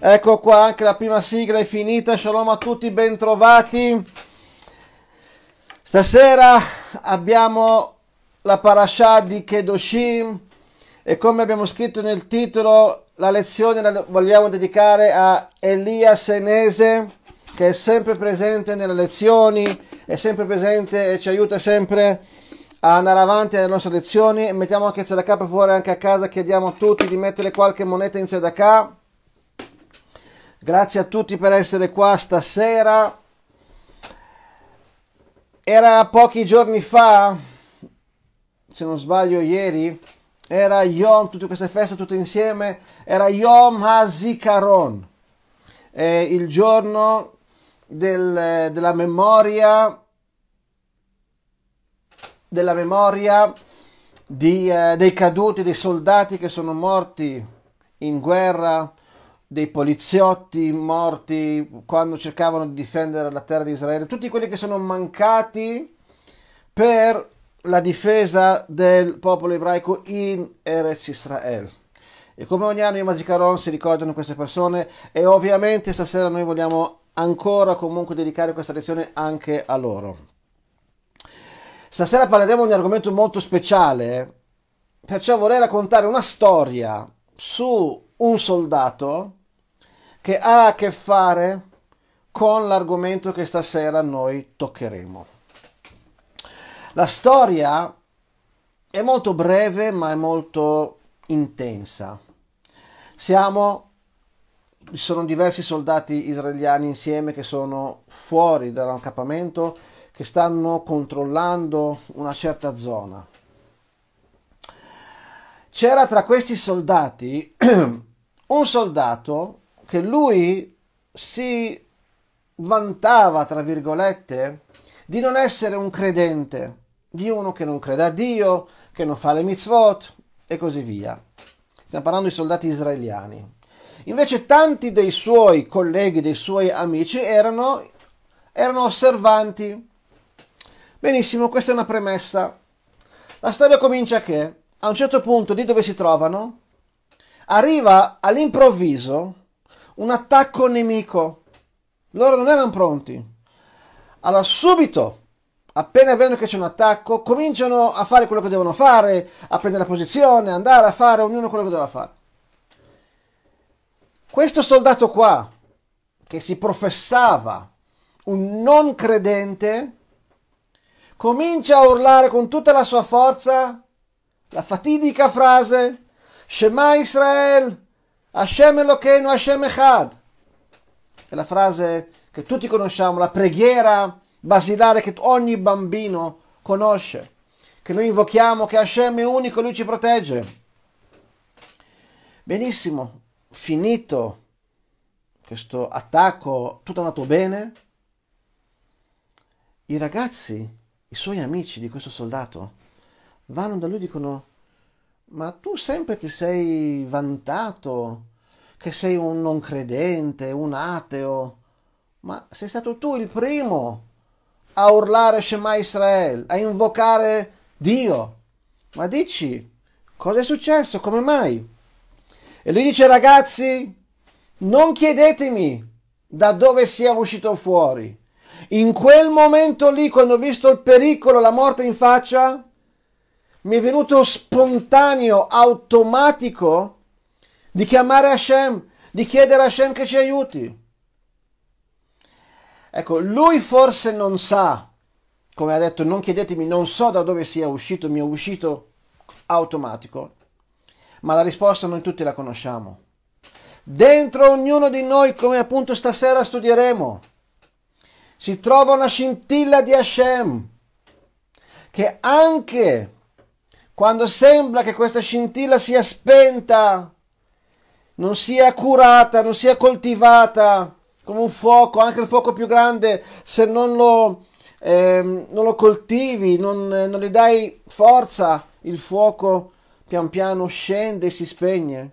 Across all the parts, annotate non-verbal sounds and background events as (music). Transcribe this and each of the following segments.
Ecco qua, anche la prima sigla è finita. Shalom a tutti, bentrovati. Stasera abbiamo la parasha di Kedoshim e come abbiamo scritto nel titolo, la lezione la vogliamo dedicare a Elia Senese che è sempre presente nelle lezioni, è sempre presente e ci aiuta sempre a andare avanti alle nostre lezioni. Mettiamo anche Sedaka per favore anche a casa. Chiediamo a tutti di mettere qualche moneta in Sedaka. Grazie a tutti per essere qua stasera. Era pochi giorni fa, se non sbaglio ieri, era Yom, tutte queste feste tutte insieme, era Yom HaZikaron, eh, il giorno del, della memoria della memoria di, eh, dei caduti, dei soldati che sono morti in guerra, dei poliziotti morti quando cercavano di difendere la terra di Israele, tutti quelli che sono mancati per la difesa del popolo ebraico in Eretz Israel. E come ogni anno i Mazicaron si ricordano queste persone e ovviamente stasera noi vogliamo ancora comunque dedicare questa lezione anche a loro. Stasera parleremo di un argomento molto speciale, perciò vorrei raccontare una storia su un soldato che ha a che fare con l'argomento che stasera noi toccheremo. La storia è molto breve ma è molto intensa. Siamo ci sono diversi soldati israeliani insieme che sono fuori dall'accampamento che stanno controllando una certa zona. C'era tra questi soldati (clears throat) un soldato che lui si vantava, tra virgolette, di non essere un credente, di uno che non crede a Dio, che non fa le mitzvot e così via. Stiamo parlando di soldati israeliani. Invece tanti dei suoi colleghi, dei suoi amici erano, erano osservanti, Benissimo, questa è una premessa. La storia comincia che a un certo punto di dove si trovano arriva all'improvviso un attacco nemico. Loro non erano pronti. Allora subito, appena vedono che c'è un attacco, cominciano a fare quello che devono fare, a prendere la posizione, andare a fare ognuno quello che doveva fare. Questo soldato qua, che si professava un non credente, comincia a urlare con tutta la sua forza la fatidica frase Shema Israel, Hashem Elokeinu, Hashem Echad. È la frase che tutti conosciamo, la preghiera basilare che ogni bambino conosce, che noi invochiamo, che Hashem è unico, lui ci protegge. Benissimo, finito questo attacco, tutto è andato bene. I ragazzi i suoi amici di questo soldato vanno da lui e dicono, ma tu sempre ti sei vantato che sei un non credente, un ateo, ma sei stato tu il primo a urlare Shema Israel, a invocare Dio. Ma dici, cosa è successo? Come mai? E lui dice, ragazzi, non chiedetemi da dove siamo uscito fuori. In quel momento lì, quando ho visto il pericolo, la morte in faccia, mi è venuto spontaneo, automatico, di chiamare Hashem, di chiedere a Hashem che ci aiuti. Ecco, lui forse non sa, come ha detto, non chiedetemi, non so da dove sia uscito, mi è uscito automatico, ma la risposta noi tutti la conosciamo. Dentro ognuno di noi, come appunto stasera studieremo, si trova una scintilla di Hashem che anche quando sembra che questa scintilla sia spenta, non sia curata, non sia coltivata come un fuoco, anche il fuoco più grande, se non lo, eh, non lo coltivi, non, non gli dai forza, il fuoco pian piano scende e si spegne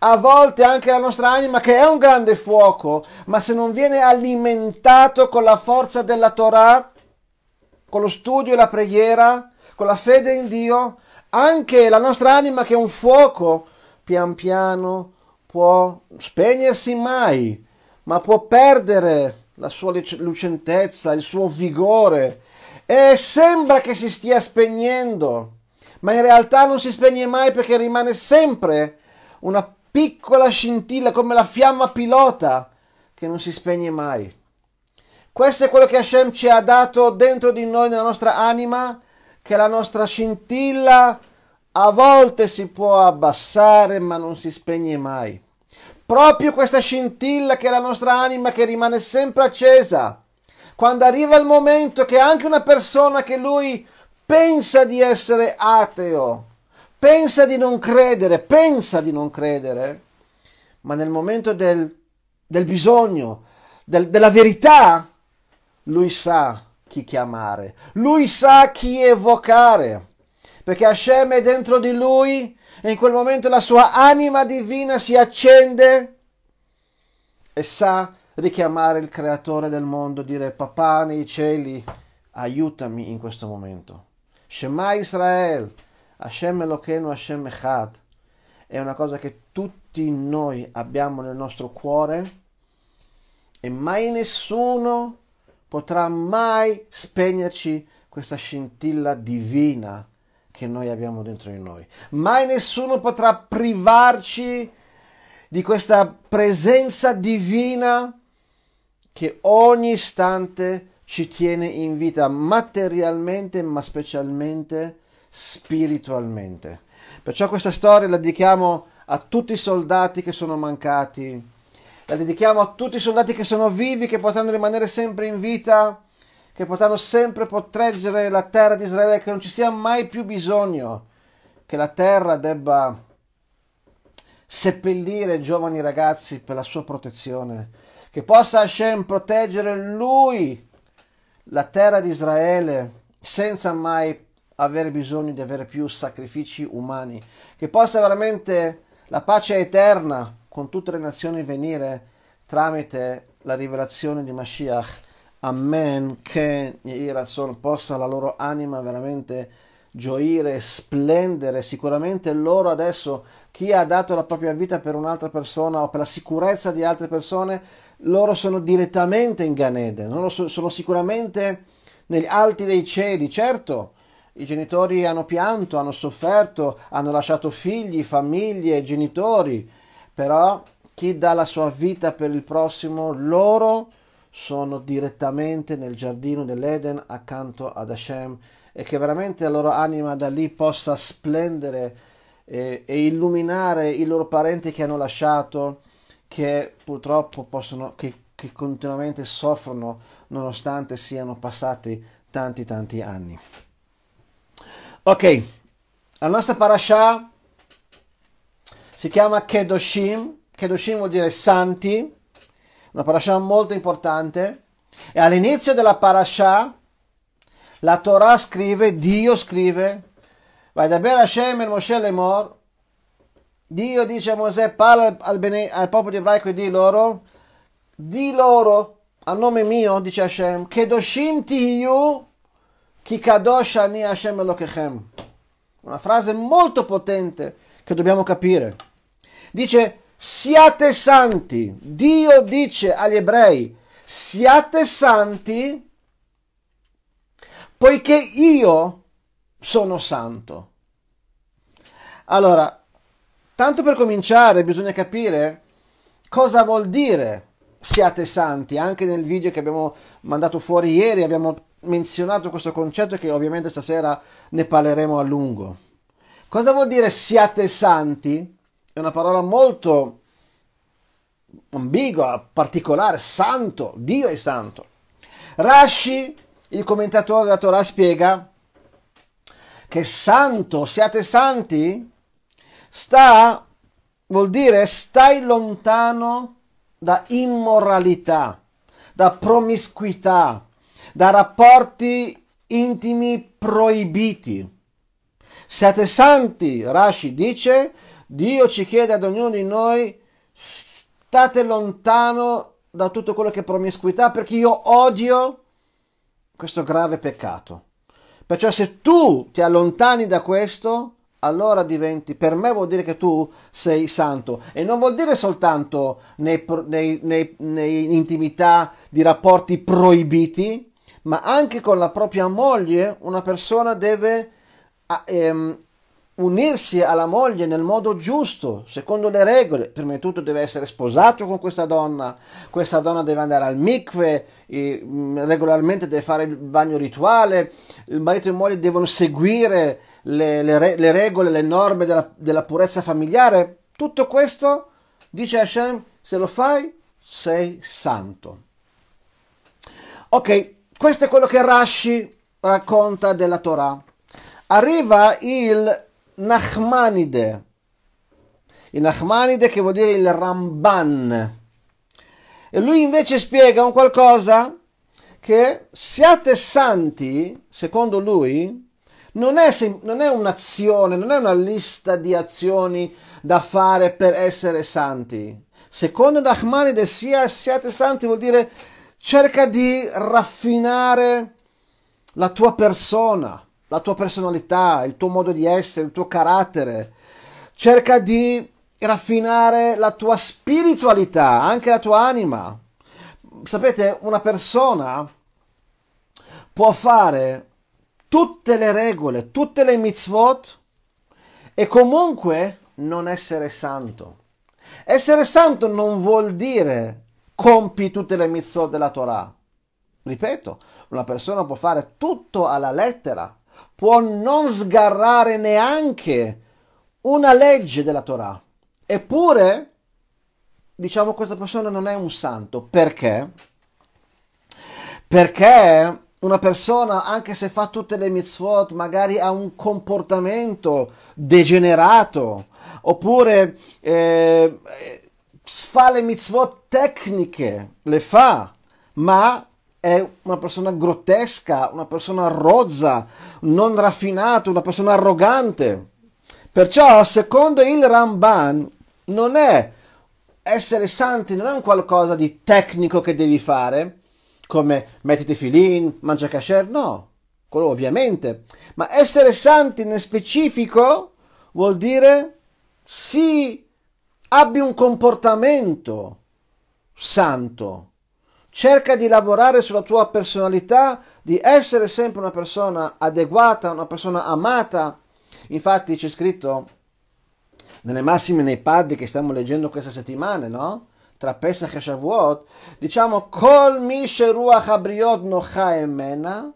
a volte anche la nostra anima che è un grande fuoco, ma se non viene alimentato con la forza della Torah, con lo studio e la preghiera, con la fede in Dio, anche la nostra anima che è un fuoco, pian piano può spegnersi mai, ma può perdere la sua lucentezza, il suo vigore e sembra che si stia spegnendo, ma in realtà non si spegne mai perché rimane sempre una piccola scintilla come la fiamma pilota che non si spegne mai. Questo è quello che Hashem ci ha dato dentro di noi, nella nostra anima, che la nostra scintilla a volte si può abbassare ma non si spegne mai. Proprio questa scintilla che è la nostra anima che rimane sempre accesa. Quando arriva il momento che anche una persona che lui pensa di essere ateo, pensa di non credere, pensa di non credere, ma nel momento del, del bisogno, del, della verità, lui sa chi chiamare, lui sa chi evocare, perché Hashem è dentro di lui e in quel momento la sua anima divina si accende e sa richiamare il creatore del mondo, dire papà nei cieli, aiutami in questo momento. Shema Israel, Hashem Elochenu, Hashem Echad, è una cosa che tutti noi abbiamo nel nostro cuore e mai nessuno potrà mai spegnerci questa scintilla divina che noi abbiamo dentro di noi. Mai nessuno potrà privarci di questa presenza divina che ogni istante ci tiene in vita materialmente ma specialmente spiritualmente. Perciò questa storia la dedichiamo a tutti i soldati che sono mancati, la dedichiamo a tutti i soldati che sono vivi, che potranno rimanere sempre in vita, che potranno sempre proteggere la terra di Israele, che non ci sia mai più bisogno che la terra debba seppellire giovani ragazzi per la sua protezione, che possa Hashem proteggere lui, la terra di Israele, senza mai avere bisogno di avere più sacrifici umani, che possa veramente la pace eterna con tutte le nazioni venire tramite la rivelazione di Mashiach. Amen. Che Irazon possa la loro anima veramente gioire, splendere. Sicuramente loro adesso, chi ha dato la propria vita per un'altra persona o per la sicurezza di altre persone, loro sono direttamente in Ganede, sono sicuramente negli alti dei cieli, certo i genitori hanno pianto, hanno sofferto, hanno lasciato figli, famiglie, genitori, però chi dà la sua vita per il prossimo, loro sono direttamente nel giardino dell'Eden accanto ad Hashem e che veramente la loro anima da lì possa splendere e, e illuminare i loro parenti che hanno lasciato, che purtroppo possono, che, che continuamente soffrono nonostante siano passati tanti tanti anni. Ok, la nostra parasha si chiama Kedoshim. Kedoshim vuol dire santi, una parasha molto importante. E all'inizio della parasha la Torah scrive, Dio scrive, vai da Ber Hashem el Moshe Lemor, Dio dice a Mosè, parla al, bene, al popolo ebraico e di loro, di loro, a nome mio, dice Hashem, Kedoshim ti tiyu una frase molto potente che dobbiamo capire. Dice, siate santi. Dio dice agli ebrei, siate santi poiché io sono santo. Allora, tanto per cominciare bisogna capire cosa vuol dire siate santi. Anche nel video che abbiamo mandato fuori ieri abbiamo menzionato questo concetto che ovviamente stasera ne parleremo a lungo. Cosa vuol dire siate santi? È una parola molto ambigua, particolare, santo, Dio è santo. Rashi, il commentatore della Torah, spiega che santo, siate santi, sta, vuol dire stai lontano da immoralità, da promiscuità, da rapporti intimi proibiti. Siate santi, Rashi dice, Dio ci chiede ad ognuno di noi state lontano da tutto quello che è promiscuità perché io odio questo grave peccato. Perciò se tu ti allontani da questo, allora diventi, per me vuol dire che tu sei santo e non vuol dire soltanto nei, nei, nei, nei intimità di rapporti proibiti, ma anche con la propria moglie una persona deve ehm, unirsi alla moglie nel modo giusto, secondo le regole. Prima di tutto deve essere sposato con questa donna, questa donna deve andare al mikve, mm, regolarmente deve fare il bagno rituale, il marito e la moglie devono seguire le, le, le regole, le norme della, della purezza familiare. Tutto questo, dice Hashem, se lo fai sei santo. Ok, questo è quello che Rashi racconta della Torah. Arriva il Nachmanide, il Nachmanide che vuol dire il Ramban. E lui invece spiega un qualcosa che siate santi, secondo lui, non è, non è un'azione, non è una lista di azioni da fare per essere santi. Secondo Nachmanide sia siate santi vuol dire cerca di raffinare la tua persona, la tua personalità, il tuo modo di essere, il tuo carattere. Cerca di raffinare la tua spiritualità, anche la tua anima. Sapete, una persona può fare tutte le regole, tutte le mitzvot e comunque non essere santo. Essere santo non vuol dire compi tutte le mitzvot della Torah. Ripeto, una persona può fare tutto alla lettera, può non sgarrare neanche una legge della Torah. Eppure, diciamo, questa persona non è un santo. Perché? Perché una persona, anche se fa tutte le mitzvot, magari ha un comportamento degenerato, oppure eh, fa le mitzvot tecniche, le fa, ma è una persona grottesca, una persona rozza, non raffinata, una persona arrogante. Perciò, secondo il Ramban, non è essere santi, non è un qualcosa di tecnico che devi fare, come mettiti filin, mangia kasher, no, quello ovviamente, ma essere santi nel specifico vuol dire sì abbi un comportamento santo, cerca di lavorare sulla tua personalità, di essere sempre una persona adeguata, una persona amata. Infatti c'è scritto nelle massime nei padri che stiamo leggendo questa settimana, no? Tra Pesach e Shavuot, diciamo Kol mishe ruach abriot nocha emena,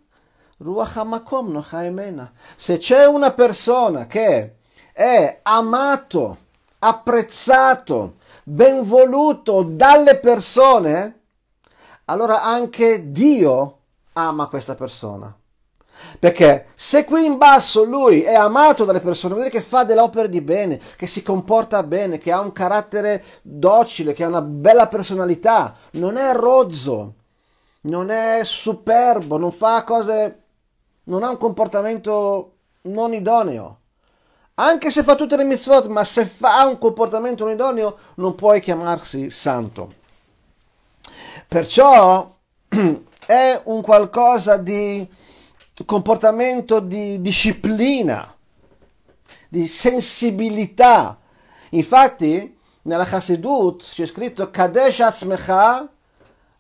ruach amakom nocha emena. Se c'è una persona che è amato apprezzato, ben voluto dalle persone, allora anche Dio ama questa persona. Perché se qui in basso lui è amato dalle persone, vuol dire che fa delle opere di bene, che si comporta bene, che ha un carattere docile, che ha una bella personalità, non è rozzo, non è superbo, non fa cose, non ha un comportamento non idoneo. Anche se fa tutte le mitzvot, ma se fa un comportamento non idoneo, non puoi chiamarsi santo. Perciò (clears throat) è un qualcosa di comportamento di disciplina, di sensibilità. Infatti, nella Hasidut c'è scritto Kadesh Asmecha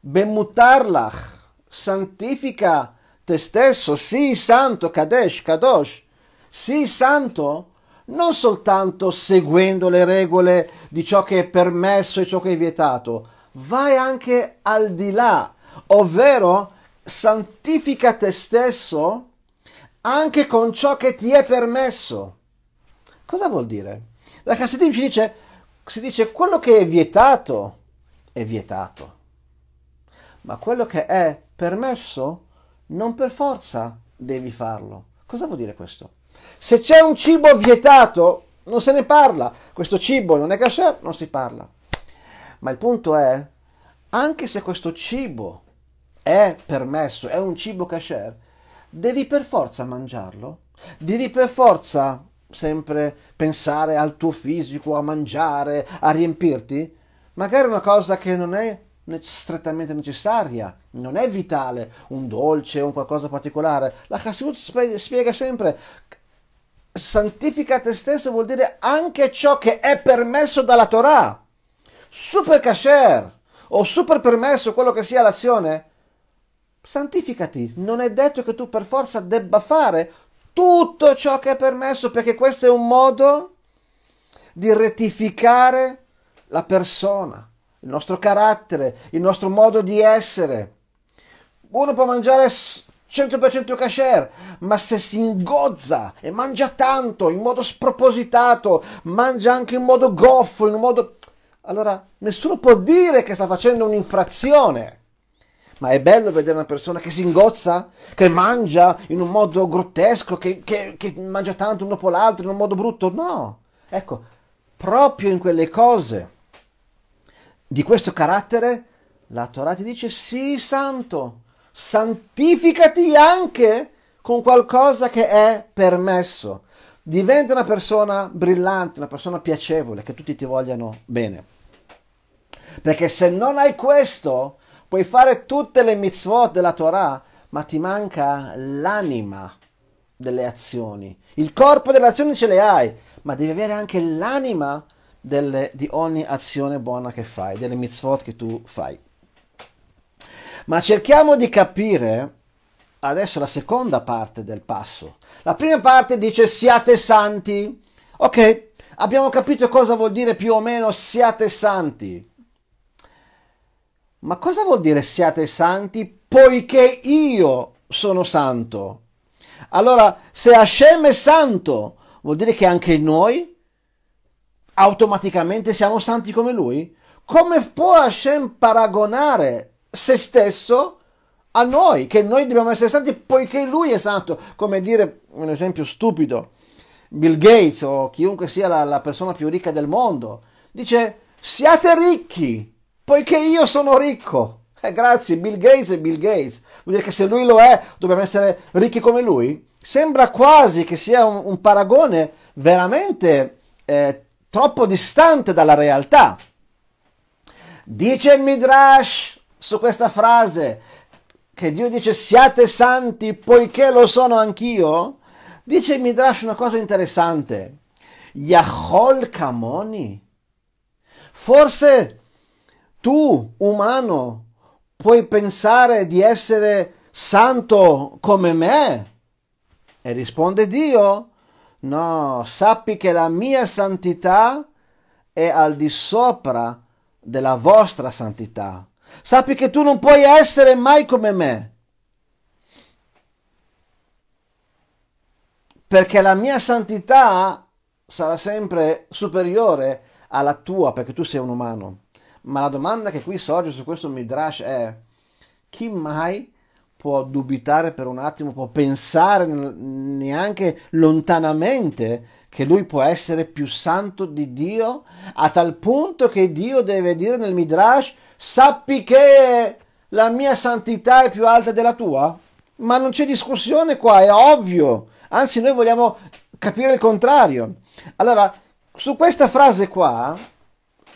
Bemutarlach, santifica te stesso, sii santo, Kadesh, Kadosh, sii santo non soltanto seguendo le regole di ciò che è permesso e ciò che è vietato, vai anche al di là, ovvero santifica te stesso anche con ciò che ti è permesso. Cosa vuol dire? La Chassidim ci dice, si dice quello che è vietato è vietato, ma quello che è permesso non per forza devi farlo. Cosa vuol dire questo? Se c'è un cibo vietato, non se ne parla. Questo cibo non è kasher, non si parla. Ma il punto è, anche se questo cibo è permesso, è un cibo kasher, devi per forza mangiarlo. Devi per forza sempre pensare al tuo fisico, a mangiare, a riempirti. Magari una cosa che non è strettamente necessaria, non è vitale, un dolce, un qualcosa particolare. La Hasidut spiega sempre santifica te stesso vuol dire anche ciò che è permesso dalla Torah. Super kasher o super permesso, quello che sia l'azione. Santificati, non è detto che tu per forza debba fare tutto ciò che è permesso, perché questo è un modo di rettificare la persona, il nostro carattere, il nostro modo di essere. Uno può mangiare 100% kasher, ma se si ingozza e mangia tanto, in modo spropositato, mangia anche in modo goffo, in modo... Allora, nessuno può dire che sta facendo un'infrazione. Ma è bello vedere una persona che si ingozza, che mangia in un modo grottesco, che, che, che mangia tanto uno dopo l'altro, in un modo brutto. No, ecco, proprio in quelle cose di questo carattere, la Torah ti dice sì, santo, santificati anche con qualcosa che è permesso. Diventa una persona brillante, una persona piacevole, che tutti ti vogliano bene. Perché se non hai questo, puoi fare tutte le mitzvot della Torah, ma ti manca l'anima delle azioni. Il corpo delle azioni ce le hai, ma devi avere anche l'anima delle, di ogni azione buona che fai, delle mitzvot che tu fai. Ma cerchiamo di capire adesso la seconda parte del passo. La prima parte dice siate santi. Ok, abbiamo capito cosa vuol dire più o meno siate santi. Ma cosa vuol dire siate santi poiché io sono santo? Allora, se Hashem è santo, vuol dire che anche noi automaticamente siamo santi come lui? Come può Hashem paragonare se stesso a noi, che noi dobbiamo essere santi poiché lui è santo, come dire un esempio stupido, Bill Gates o chiunque sia la, la persona più ricca del mondo, dice siate ricchi poiché io sono ricco. Eh, grazie, Bill Gates è Bill Gates. Vuol dire che se lui lo è, dobbiamo essere ricchi come lui? Sembra quasi che sia un, un paragone veramente eh, troppo distante dalla realtà. Dice il Midrash, su questa frase che Dio dice siate santi poiché lo sono anch'io, dice il Midrash una cosa interessante. Yachol Kamoni. Forse tu, umano, puoi pensare di essere santo come me? E risponde Dio, no, sappi che la mia santità è al di sopra della vostra santità. Sappi che tu non puoi essere mai come me. Perché la mia santità sarà sempre superiore alla tua, perché tu sei un umano. Ma la domanda che qui sorge su questo Midrash è, chi mai può dubitare per un attimo, può pensare neanche lontanamente che lui può essere più santo di Dio, a tal punto che Dio deve dire nel Midrash, sappi che la mia santità è più alta della tua? Ma non c'è discussione qua, è ovvio. Anzi, noi vogliamo capire il contrario. Allora, su questa frase qua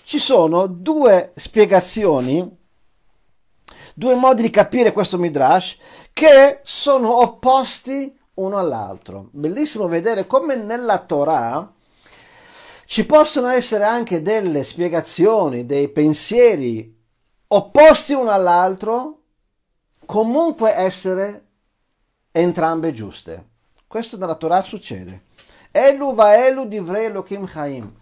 ci sono due spiegazioni due modi di capire questo Midrash che sono opposti uno all'altro. Bellissimo vedere come nella Torah ci possono essere anche delle spiegazioni, dei pensieri opposti uno all'altro, comunque essere entrambe giuste. Questo nella Torah succede. Elu va elu divrei Elohim Chaim.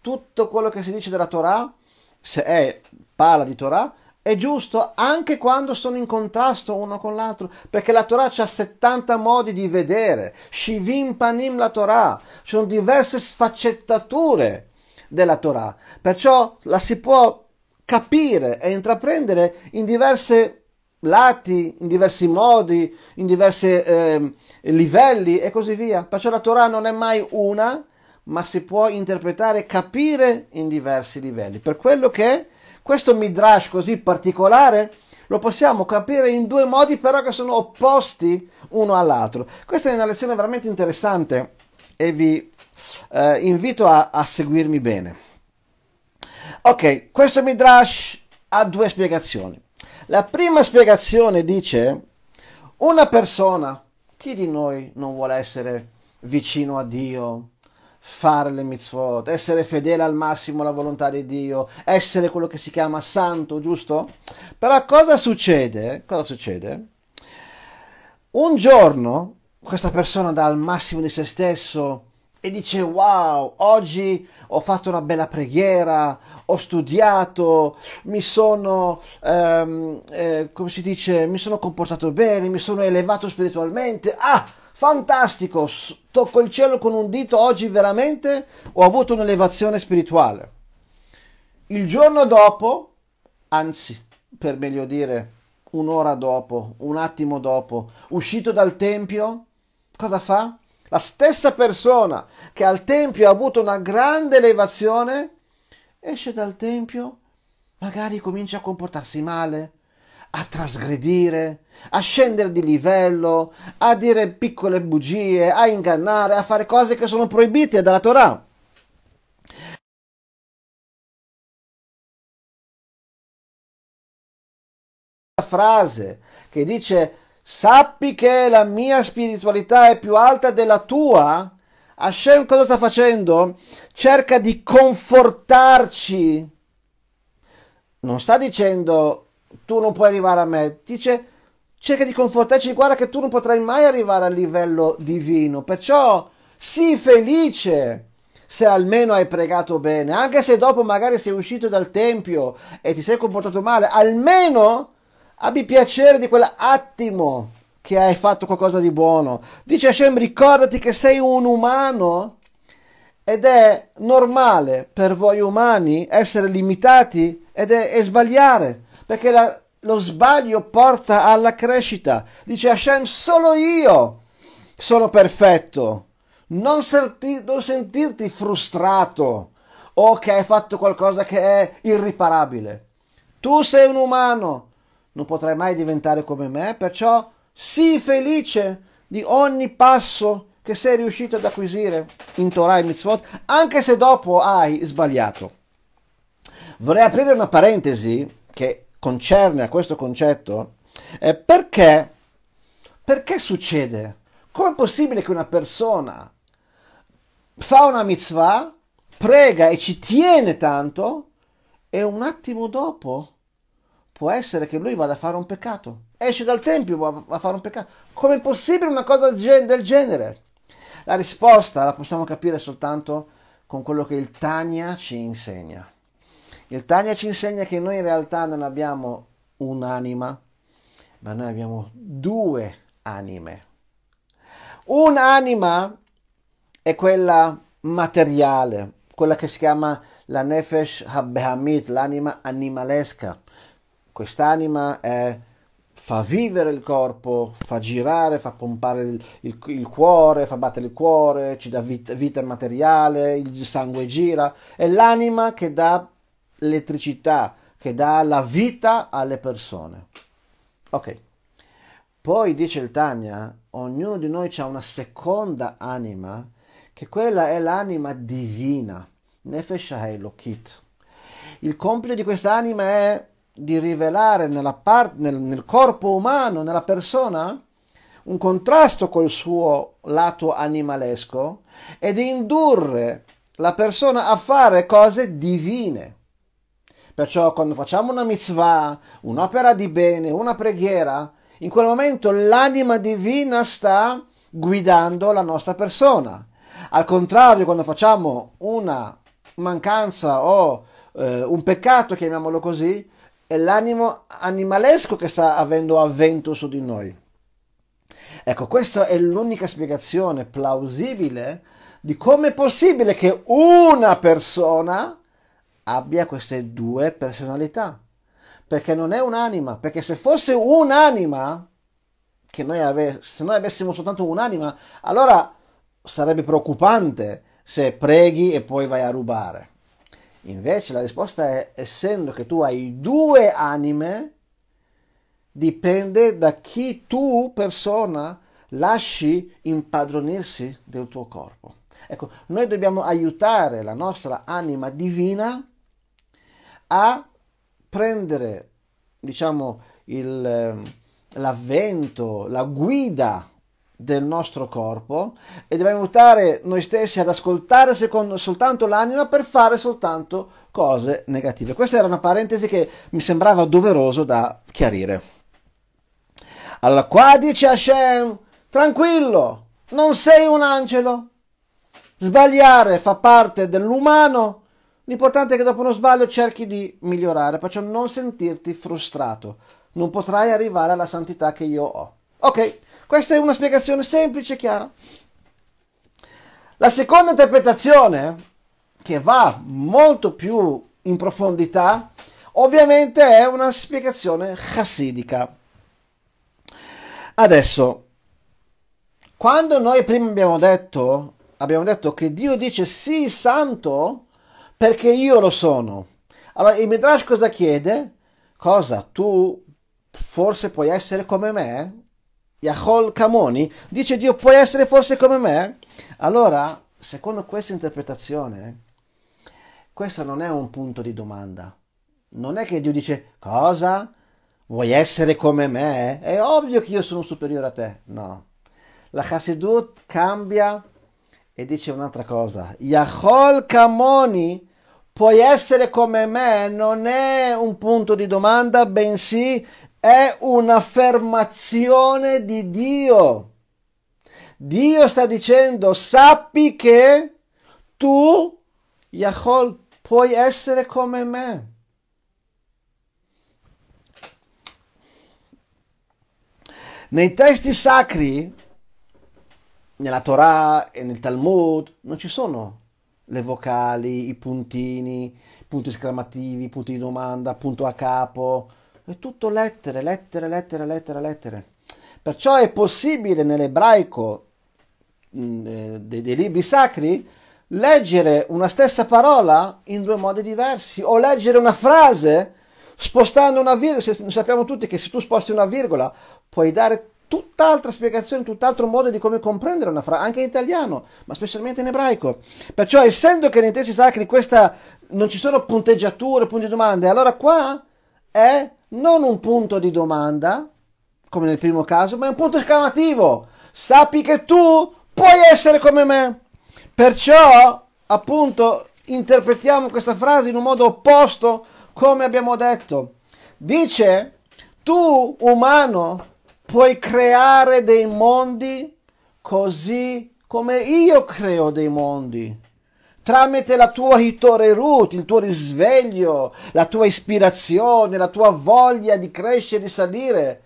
Tutto quello che si dice della Torah, se è pala di Torah, è giusto anche quando sono in contrasto uno con l'altro, perché la Torah ha 70 modi di vedere, Shivim Panim la Torah, ci sono diverse sfaccettature della Torah, perciò la si può capire e intraprendere in diversi lati, in diversi modi, in diversi eh, livelli e così via, perciò la Torah non è mai una, ma si può interpretare e capire in diversi livelli, per quello che questo midrash così particolare lo possiamo capire in due modi però che sono opposti uno all'altro. Questa è una lezione veramente interessante e vi eh, invito a, a seguirmi bene. Ok, questo midrash ha due spiegazioni. La prima spiegazione dice una persona, chi di noi non vuole essere vicino a Dio, fare le mitzvot, essere fedele al massimo alla volontà di Dio, essere quello che si chiama santo, giusto? Però cosa succede? Cosa succede? Un giorno questa persona dà al massimo di se stesso e dice wow, oggi ho fatto una bella preghiera, ho studiato, mi sono, ehm, eh, come si dice, mi sono comportato bene, mi sono elevato spiritualmente, ah! fantastico, tocco il cielo con un dito, oggi veramente ho avuto un'elevazione spirituale. Il giorno dopo, anzi, per meglio dire, un'ora dopo, un attimo dopo, uscito dal tempio, cosa fa? La stessa persona che al tempio ha avuto una grande elevazione, esce dal tempio, magari comincia a comportarsi male, a trasgredire, a scendere di livello, a dire piccole bugie, a ingannare, a fare cose che sono proibite dalla Torah. frase che dice sappi che la mia spiritualità è più alta della tua, Hashem cosa sta facendo? Cerca di confortarci. Non sta dicendo tu non puoi arrivare a me, dice cerca di confortarci, guarda che tu non potrai mai arrivare al livello divino, perciò sii felice se almeno hai pregato bene, anche se dopo magari sei uscito dal tempio e ti sei comportato male, almeno abbi piacere di quell'attimo che hai fatto qualcosa di buono. Dice Hashem, ricordati che sei un umano ed è normale per voi umani essere limitati ed è, è sbagliare, perché la lo sbaglio porta alla crescita. Dice Hashem, solo io sono perfetto. Non, serti, non sentirti frustrato o che hai fatto qualcosa che è irriparabile. Tu sei un umano, non potrai mai diventare come me, perciò sii felice di ogni passo che sei riuscito ad acquisire in Torah e Mitzvot, anche se dopo hai sbagliato. Vorrei aprire una parentesi che concerne a questo concetto? è perché? Perché succede? Com'è possibile che una persona fa una mitzvah, prega e ci tiene tanto e un attimo dopo può essere che lui vada a fare un peccato? Esce dal tempio a fare un peccato. Com'è possibile una cosa del genere? La risposta la possiamo capire soltanto con quello che il Tania ci insegna. Il Tania ci insegna che noi in realtà non abbiamo un'anima, ma noi abbiamo due anime. Un'anima è quella materiale, quella che si chiama la Nefesh Habbehamit, l'anima animalesca. Quest'anima è, fa vivere il corpo, fa girare, fa pompare il, il, il cuore, fa battere il cuore, ci dà vita, vita materiale, il sangue gira. È l'anima che dà elettricità che dà la vita alle persone. Ok. Poi dice il Tania, ognuno di noi ha una seconda anima, che quella è l'anima divina, Nefesh Elokit. Il compito di questa anima è di rivelare part, nel, nel corpo umano, nella persona, un contrasto col suo lato animalesco e di indurre la persona a fare cose divine. Perciò quando facciamo una mitzvah, un'opera di bene, una preghiera, in quel momento l'anima divina sta guidando la nostra persona. Al contrario, quando facciamo una mancanza o eh, un peccato, chiamiamolo così, è l'animo animalesco che sta avendo avvento su di noi. Ecco, questa è l'unica spiegazione plausibile di come è possibile che una persona abbia queste due personalità. Perché non è un'anima, perché se fosse un'anima, che noi ave- se noi avessimo soltanto un'anima, allora sarebbe preoccupante se preghi e poi vai a rubare. Invece la risposta è, essendo che tu hai due anime, dipende da chi tu, persona, lasci impadronirsi del tuo corpo. Ecco, noi dobbiamo aiutare la nostra anima divina a prendere, diciamo, il, ehm, l'avvento, la guida del nostro corpo e dobbiamo aiutare noi stessi ad ascoltare secondo, soltanto l'anima per fare soltanto cose negative. Questa era una parentesi che mi sembrava doveroso da chiarire. Allora qua dice Hashem, tranquillo, non sei un angelo. Sbagliare fa parte dell'umano L'importante è che dopo uno sbaglio cerchi di migliorare, perciò non sentirti frustrato. Non potrai arrivare alla santità che io ho. Ok, questa è una spiegazione semplice e chiara. La seconda interpretazione, che va molto più in profondità, ovviamente è una spiegazione chassidica. Adesso, quando noi prima abbiamo detto, abbiamo detto che Dio dice sì santo, perché io lo sono. Allora il Midrash cosa chiede? Cosa? Tu forse puoi essere come me? Yahol Kamoni dice Dio puoi essere forse come me? Allora, secondo questa interpretazione, questo non è un punto di domanda. Non è che Dio dice cosa? Vuoi essere come me? È ovvio che io sono superiore a te. No. La Hasidut cambia e dice un'altra cosa. Yahol Camoni puoi essere come me non è un punto di domanda, bensì è un'affermazione di Dio. Dio sta dicendo sappi che tu, Yahol, puoi essere come me. Nei testi sacri, nella Torah e nel Talmud, non ci sono le vocali, i puntini, i punti esclamativi, i punti di domanda, punto a capo, è tutto lettere, lettere, lettere, lettere, lettere. Perciò è possibile nell'ebraico mm, eh, dei, dei libri sacri leggere una stessa parola in due modi diversi o leggere una frase spostando una virgola, sappiamo tutti che se tu sposti una virgola puoi dare tutt'altra spiegazione, tutt'altro modo di come comprendere una frase, anche in italiano, ma specialmente in ebraico. Perciò, essendo che nei testi sacri questa, non ci sono punteggiature, punti di domanda, allora qua è non un punto di domanda, come nel primo caso, ma è un punto esclamativo. Sappi che tu puoi essere come me. Perciò, appunto, interpretiamo questa frase in un modo opposto, come abbiamo detto. Dice, tu umano puoi creare dei mondi così come io creo dei mondi. Tramite la tua hitorerut, il tuo risveglio, la tua ispirazione, la tua voglia di crescere, di salire.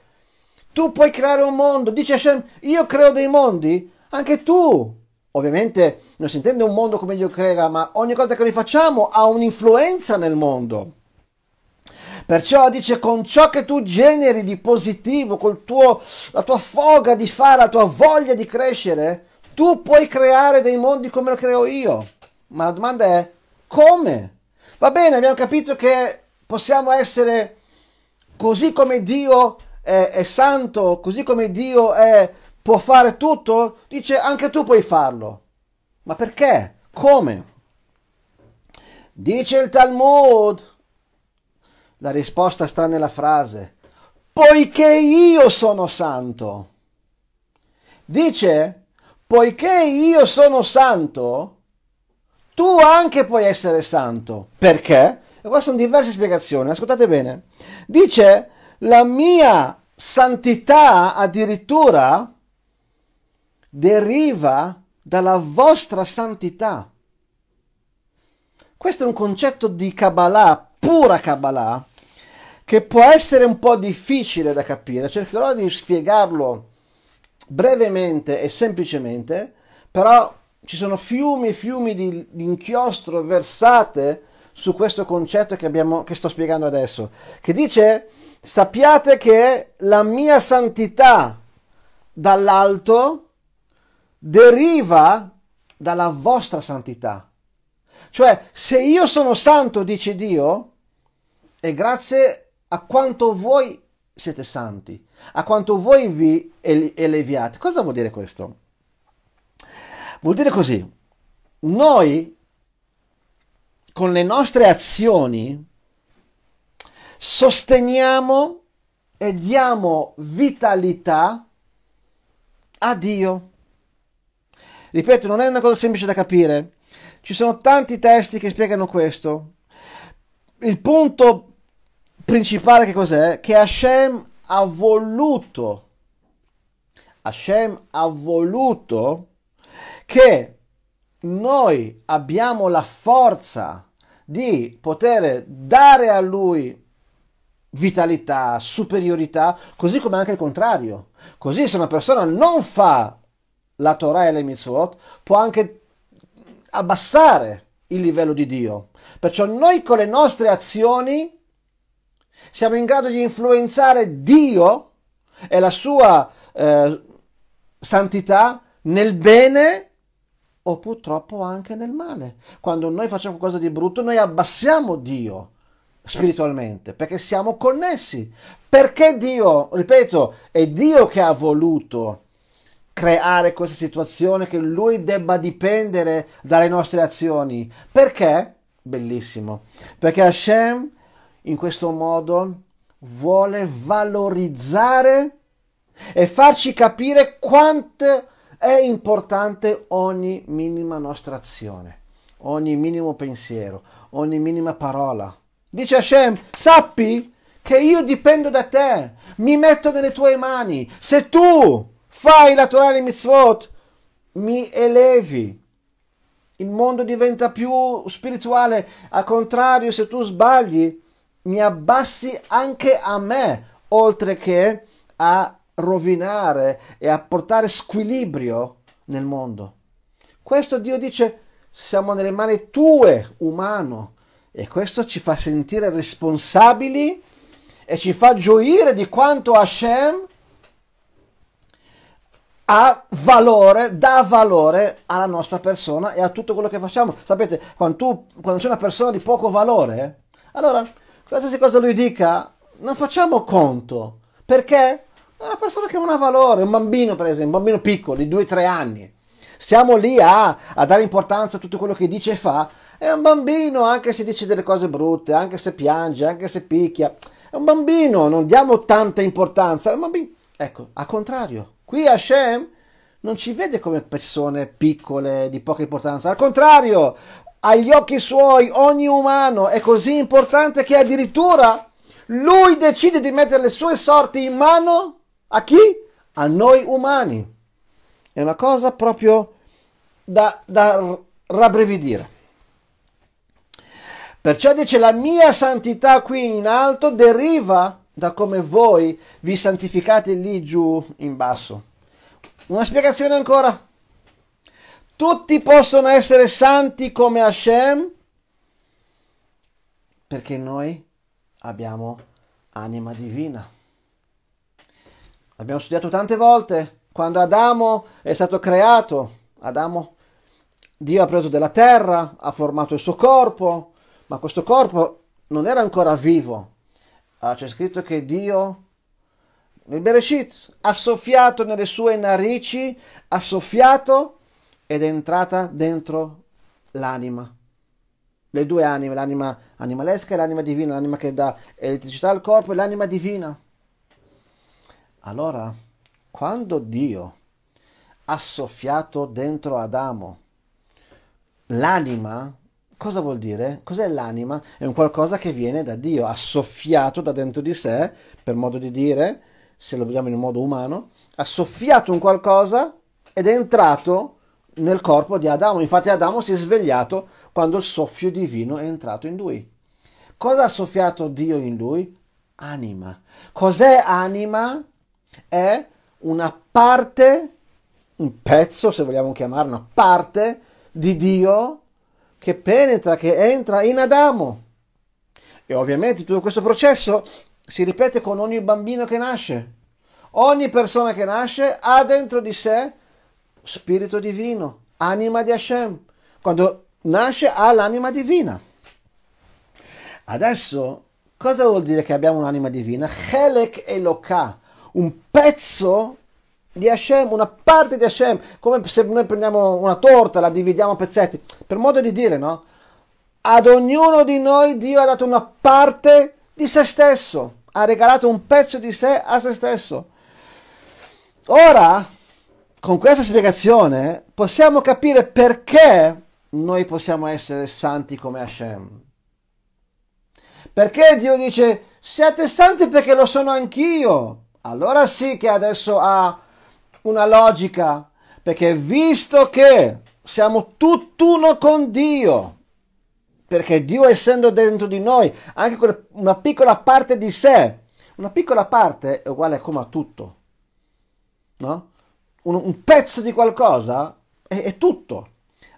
Tu puoi creare un mondo. Dice Hashem, io creo dei mondi? Anche tu. Ovviamente non si intende un mondo come Dio crea, ma ogni cosa che noi facciamo ha un'influenza nel mondo. Perciò dice con ciò che tu generi di positivo, con tuo, la tua foga di fare, la tua voglia di crescere, tu puoi creare dei mondi come lo creo io. Ma la domanda è come? Va bene, abbiamo capito che possiamo essere così come Dio è, è santo, così come Dio è, può fare tutto, dice anche tu puoi farlo. Ma perché? Come? Dice il Talmud. La risposta sta nella frase, poiché io sono santo. Dice, poiché io sono santo, tu anche puoi essere santo. Perché? E qua sono diverse spiegazioni, ascoltate bene. Dice, la mia santità addirittura deriva dalla vostra santità. Questo è un concetto di Kabbalah pura Kabbalah, che può essere un po' difficile da capire, cercherò di spiegarlo brevemente e semplicemente, però ci sono fiumi e fiumi di, di, inchiostro versate su questo concetto che, abbiamo, che sto spiegando adesso, che dice sappiate che la mia santità dall'alto deriva dalla vostra santità. Cioè, se io sono santo, dice Dio, è grazie a quanto voi siete santi, a quanto voi vi eleviate. Cosa vuol dire questo? Vuol dire così, noi con le nostre azioni sosteniamo e diamo vitalità a Dio. Ripeto, non è una cosa semplice da capire. Ci sono tanti testi che spiegano questo. Il punto principale che cos'è? Che Hashem ha voluto, Hashem ha voluto che noi abbiamo la forza di poter dare a lui vitalità, superiorità, così come anche il contrario. Così se una persona non fa la Torah e le mitzvot, può anche abbassare il livello di Dio. Perciò noi con le nostre azioni siamo in grado di influenzare Dio e la sua eh, santità nel bene o purtroppo anche nel male. Quando noi facciamo qualcosa di brutto, noi abbassiamo Dio spiritualmente perché siamo connessi. Perché Dio, ripeto, è Dio che ha voluto creare questa situazione che lui debba dipendere dalle nostre azioni. Perché? Bellissimo. Perché Hashem in questo modo vuole valorizzare e farci capire quanto è importante ogni minima nostra azione, ogni minimo pensiero, ogni minima parola. Dice Hashem, sappi che io dipendo da te, mi metto nelle tue mani, se tu Fai la Torah di mitzvot, mi elevi. Il mondo diventa più spirituale. Al contrario, se tu sbagli, mi abbassi anche a me, oltre che a rovinare e a portare squilibrio nel mondo. Questo Dio dice, siamo nelle mani tue, umano, e questo ci fa sentire responsabili e ci fa gioire di quanto Hashem ha valore, dà valore alla nostra persona e a tutto quello che facciamo. Sapete, quando, tu, quando c'è una persona di poco valore, allora qualsiasi cosa lui dica, non facciamo conto. Perché? Una persona che non ha valore, un bambino per esempio, un bambino piccolo di 2-3 anni. Siamo lì a, a dare importanza a tutto quello che dice e fa. È un bambino anche se dice delle cose brutte, anche se piange, anche se picchia. È un bambino, non diamo tanta importanza. È un bambino. Ecco, al contrario Qui Hashem non ci vede come persone piccole, di poca importanza, al contrario, agli occhi suoi ogni umano è così importante che addirittura lui decide di mettere le sue sorti in mano a chi? A noi umani. È una cosa proprio da, da rabbrividire. Perciò dice la mia santità qui in alto deriva da come voi vi santificate lì giù in basso. Una spiegazione ancora. Tutti possono essere santi come Hashem perché noi abbiamo anima divina. Abbiamo studiato tante volte quando Adamo è stato creato. Adamo, Dio ha preso della terra, ha formato il suo corpo, ma questo corpo non era ancora vivo, Ah, c'è scritto che Dio nel Bereshit ha soffiato nelle sue narici, ha soffiato ed è entrata dentro l'anima. Le due anime, l'anima animalesca e l'anima divina, l'anima che dà elettricità al corpo e l'anima divina. Allora, quando Dio ha soffiato dentro Adamo l'anima Cosa vuol dire? Cos'è l'anima? È un qualcosa che viene da Dio, ha soffiato da dentro di sé, per modo di dire, se lo vediamo in un modo umano, ha soffiato un qualcosa ed è entrato nel corpo di Adamo. Infatti Adamo si è svegliato quando il soffio divino è entrato in lui. Cosa ha soffiato Dio in lui? Anima. Cos'è anima? È una parte, un pezzo, se vogliamo chiamarla, una parte di Dio che penetra, che entra in Adamo. E ovviamente tutto questo processo si ripete con ogni bambino che nasce. Ogni persona che nasce ha dentro di sé spirito divino, anima di Hashem. Quando nasce ha l'anima divina. Adesso, cosa vuol dire che abbiamo un'anima divina? Chelek Eloka, un pezzo di Hashem, una parte di Hashem, come se noi prendiamo una torta, la dividiamo a pezzetti, per modo di dire, no? Ad ognuno di noi Dio ha dato una parte di se stesso, ha regalato un pezzo di sé a se stesso. Ora, con questa spiegazione, possiamo capire perché noi possiamo essere santi come Hashem. Perché Dio dice, siate santi perché lo sono anch'io. Allora sì che adesso ha una logica, perché visto che siamo tutt'uno con Dio, perché Dio essendo dentro di noi, anche una piccola parte di sé, una piccola parte è uguale come a tutto, no? un, un, pezzo di qualcosa è, è tutto.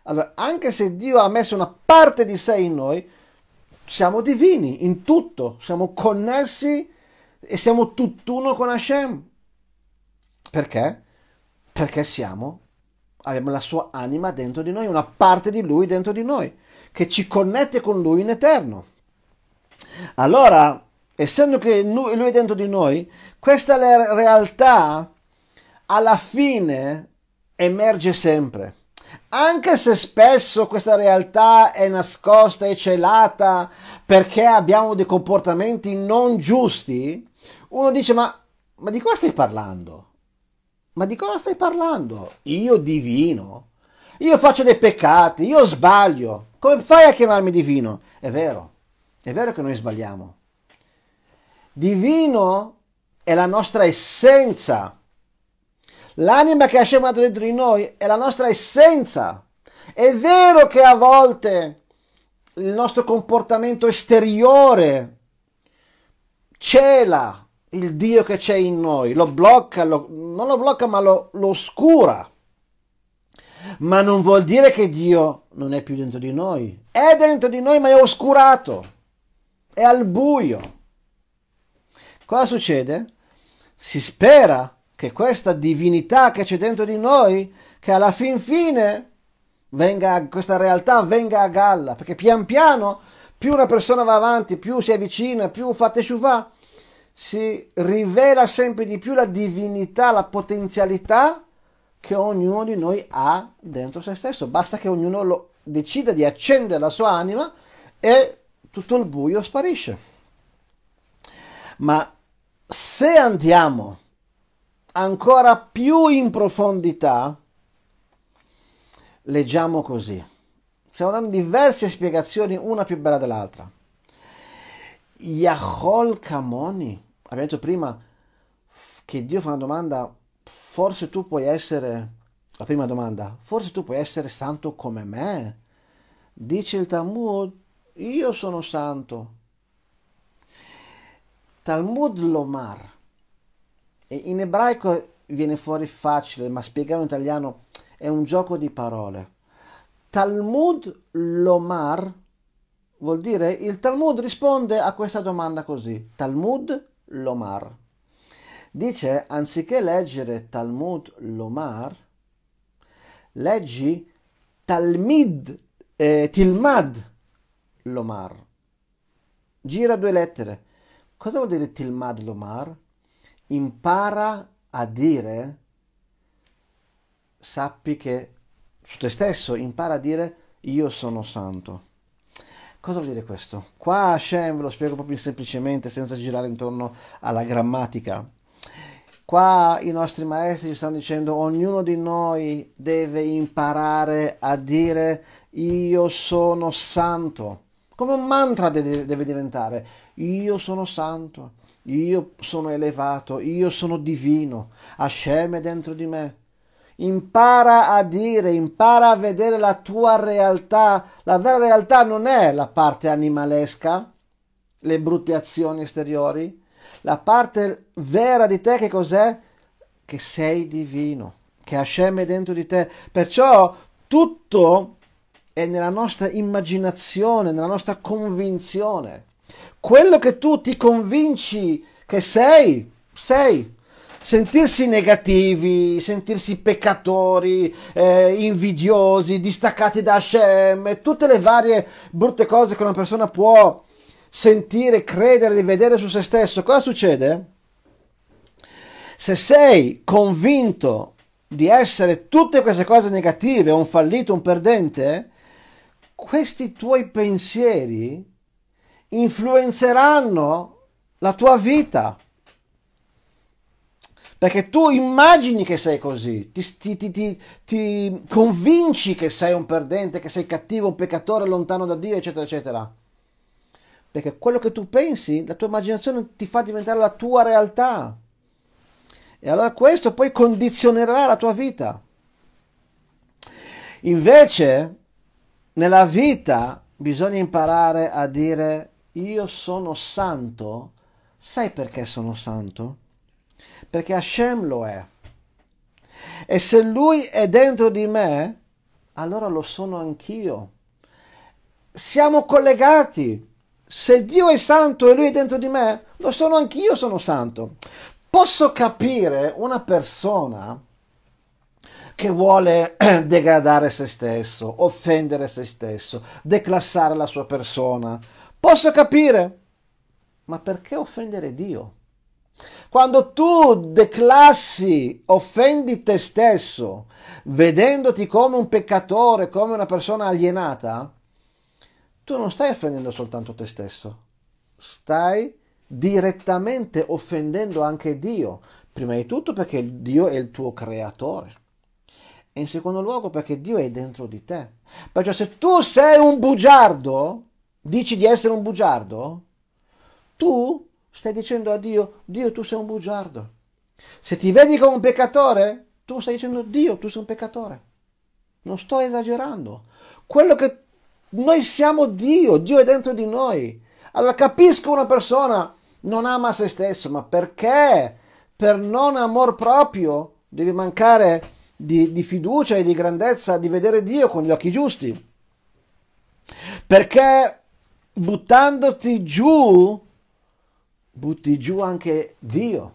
Allora, anche se Dio ha messo una parte di sé in noi, siamo divini in tutto, siamo connessi e siamo tutt'uno con Hashem. Perché? perché siamo, abbiamo la sua anima dentro di noi, una parte di lui dentro di noi, che ci connette con lui in eterno. Allora, essendo che lui è dentro di noi, questa realtà alla fine emerge sempre. Anche se spesso questa realtà è nascosta e celata perché abbiamo dei comportamenti non giusti, uno dice ma, ma di cosa stai parlando? Ma di cosa stai parlando? Io divino? Io faccio dei peccati, io sbaglio. Come fai a chiamarmi divino? È vero, è vero che noi sbagliamo. Divino è la nostra essenza. L'anima che ha scemato dentro di noi è la nostra essenza. È vero che a volte il nostro comportamento esteriore cela il Dio che c'è in noi, lo blocca, lo, non lo blocca ma lo, lo oscura. Ma non vuol dire che Dio non è più dentro di noi. È dentro di noi ma è oscurato. È al buio. Cosa succede? Si spera che questa divinità che c'è dentro di noi, che alla fin fine venga, questa realtà venga a galla, perché pian piano più una persona va avanti, più si avvicina, più fate shuvah, si rivela sempre di più la divinità, la potenzialità che ognuno di noi ha dentro se stesso. Basta che ognuno lo decida di accendere la sua anima e tutto il buio sparisce. Ma se andiamo ancora più in profondità, leggiamo così. Stiamo dando diverse spiegazioni, una più bella dell'altra. Yahol Kamoni abbiamo detto prima che Dio fa una domanda, forse tu puoi essere, la prima domanda, forse tu puoi essere santo come me? Dice il Talmud, io sono santo. Talmud Lomar, e in ebraico viene fuori facile, ma spiegato in italiano è un gioco di parole. Talmud Lomar vuol dire il Talmud risponde a questa domanda così. Talmud Lomar. Dice, anziché leggere Talmud Lomar, leggi Talmid, eh, Tilmad Lomar. Gira due lettere. Cosa vuol dire Tilmad Lomar? Impara a dire, sappi che su te stesso impara a dire io sono santo. Cosa vuol dire questo? Qua Hashem ve lo spiego proprio semplicemente, senza girare intorno alla grammatica. Qua i nostri maestri ci stanno dicendo ognuno di noi deve imparare a dire io sono santo. Come un mantra deve, deve diventare. Io sono santo, io sono elevato, io sono divino. Hashem è dentro di me impara a dire, impara a vedere la tua realtà. La vera realtà non è la parte animalesca, le brutte azioni esteriori. La parte vera di te che cos'è? Che sei divino, che Hashem è dentro di te. Perciò tutto è nella nostra immaginazione, nella nostra convinzione. Quello che tu ti convinci che sei, sei sentirsi negativi, sentirsi peccatori, eh, invidiosi, distaccati da Hashem, tutte le varie brutte cose che una persona può sentire, credere, di vedere su se stesso, cosa succede? Se sei convinto di essere tutte queste cose negative, un fallito, un perdente, questi tuoi pensieri influenzeranno la tua vita perché tu immagini che sei così, ti, ti, ti, ti, convinci che sei un perdente, che sei cattivo, un peccatore lontano da Dio, eccetera, eccetera. Perché quello che tu pensi, la tua immaginazione ti fa diventare la tua realtà. E allora questo poi condizionerà la tua vita. Invece, nella vita bisogna imparare a dire io sono santo. Sai perché sono santo? perché Hashem lo è. E se lui è dentro di me, allora lo sono anch'io. Siamo collegati. Se Dio è santo e lui è dentro di me, lo sono anch'io, sono santo. Posso capire una persona che vuole (clears throat) degradare se stesso, offendere se stesso, declassare la sua persona. Posso capire, ma perché offendere Dio? Quando tu declassi, offendi te stesso, vedendoti come un peccatore, come una persona alienata, tu non stai offendendo soltanto te stesso, stai direttamente offendendo anche Dio, prima di tutto perché Dio è il tuo creatore e in secondo luogo perché Dio è dentro di te. Perciò se tu sei un bugiardo, dici di essere un bugiardo, tu stai dicendo a Dio, Dio tu sei un bugiardo. Se ti vedi come un peccatore, tu stai dicendo Dio tu sei un peccatore. Non sto esagerando. Quello che noi siamo Dio, Dio è dentro di noi. Allora capisco una persona non ama se stesso, ma perché? Per non amor proprio devi mancare di, di fiducia e di grandezza, di vedere Dio con gli occhi giusti. Perché buttandoti giù butti giù anche Dio.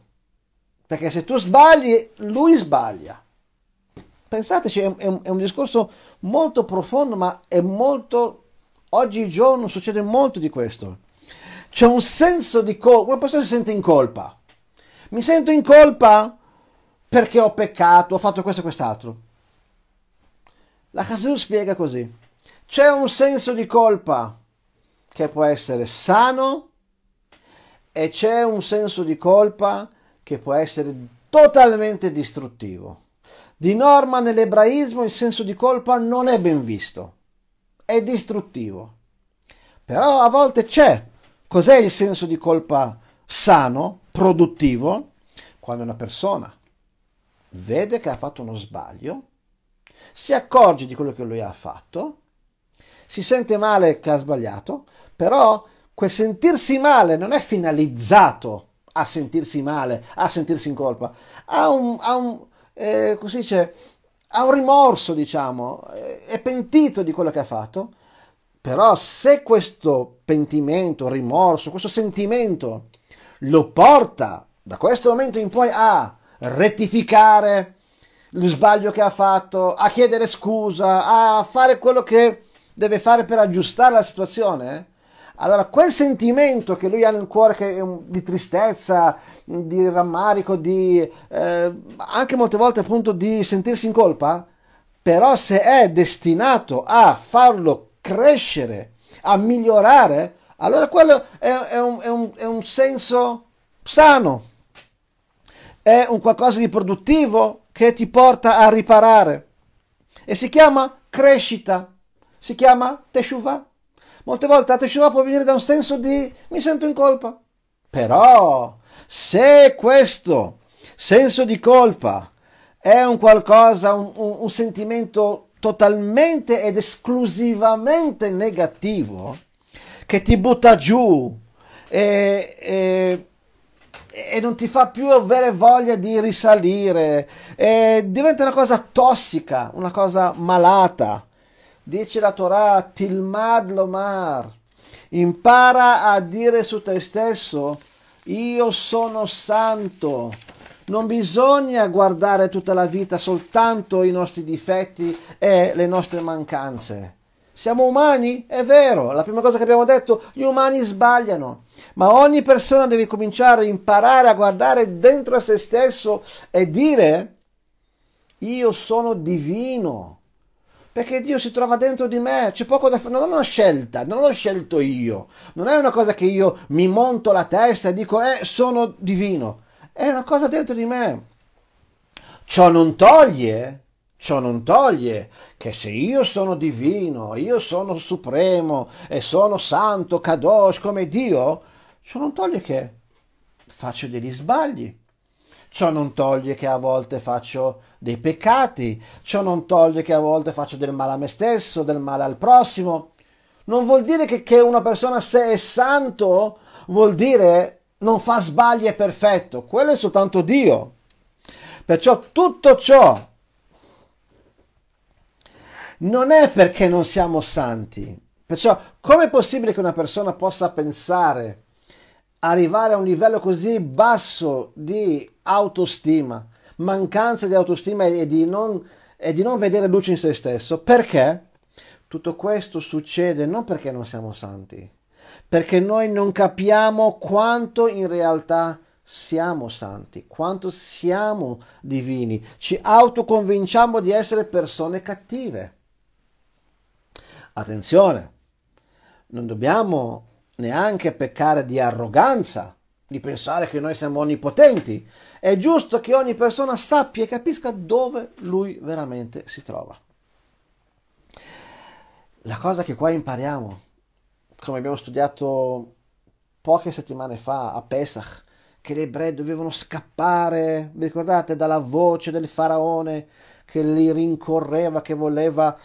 Perché se tu sbagli, lui sbaglia. Pensateci, è un, è un discorso molto profondo, ma è molto... Oggigiorno succede molto di questo. C'è un senso di colpa, una persona si sente in colpa. Mi sento in colpa perché ho peccato, ho fatto questo e quest'altro. La Hasidut spiega così. C'è un senso di colpa che può essere sano e c'è un senso di colpa che può essere totalmente distruttivo. Di norma nell'ebraismo il senso di colpa non è ben visto, è distruttivo. Però a volte c'è. Cos'è il senso di colpa sano, produttivo? Quando una persona vede che ha fatto uno sbaglio, si accorge di quello che lui ha fatto, si sente male che ha sbagliato, però quel sentirsi male non è finalizzato a sentirsi male, a sentirsi in colpa, ha un, ha un, eh, dice, ha un rimorso, diciamo, eh, è pentito di quello che ha fatto, però se questo pentimento, rimorso, questo sentimento lo porta da questo momento in poi a rettificare lo sbaglio che ha fatto, a chiedere scusa, a fare quello che deve fare per aggiustare la situazione, eh, allora, quel sentimento che lui ha nel cuore che, di tristezza, di rammarico, di, eh, anche molte volte appunto di sentirsi in colpa, però se è destinato a farlo crescere, a migliorare, allora quello è, è, un, è, un, è un senso sano, è un qualcosa di produttivo che ti porta a riparare e si chiama crescita, si chiama teshuvah. Molte volte la teshuva può venire da un senso di mi sento in colpa. Però se questo senso di colpa è un qualcosa, un, un, un sentimento totalmente ed esclusivamente negativo, che ti butta giù e, e, e, non ti fa più avere voglia di risalire, diventa una cosa tossica, una cosa malata. Dice la Torah, Tilmad Lomar, impara a dire su te stesso, io sono santo. Non bisogna guardare tutta la vita soltanto i nostri difetti e le nostre mancanze. Siamo umani? È vero, la prima cosa che abbiamo detto, gli umani sbagliano, ma ogni persona deve cominciare a imparare a guardare dentro a se stesso e dire, io sono divino, perché Dio si trova dentro di me, c'è poco da fare, non ho una scelta, non l'ho scelto io, non è una cosa che io mi monto la testa e dico eh sono divino, è una cosa dentro di me. Ciò non toglie, ciò non toglie che se io sono divino, io sono supremo e sono santo, kadosh come Dio, ciò non toglie che faccio degli sbagli, ciò non toglie che a volte faccio dei peccati, ciò non toglie che a volte faccio del male a me stesso, del male al prossimo. Non vuol dire che, che una persona se è santo vuol dire non fa sbagli è perfetto, quello è soltanto Dio. Perciò tutto ciò non è perché non siamo santi. Perciò com'è possibile che una persona possa pensare arrivare a un livello così basso di autostima mancanza di autostima e di non, e di non vedere luce in se stesso. Perché? Tutto questo succede non perché non siamo santi, perché noi non capiamo quanto in realtà siamo santi, quanto siamo divini. Ci autoconvinciamo di essere persone cattive. Attenzione, non dobbiamo neanche peccare di arroganza, di pensare che noi siamo onnipotenti, è giusto che ogni persona sappia e capisca dove lui veramente si trova. La cosa che qua impariamo, come abbiamo studiato poche settimane fa a Pesach, che gli ebrei dovevano scappare, vi ricordate, dalla voce del faraone che li rincorreva, che voleva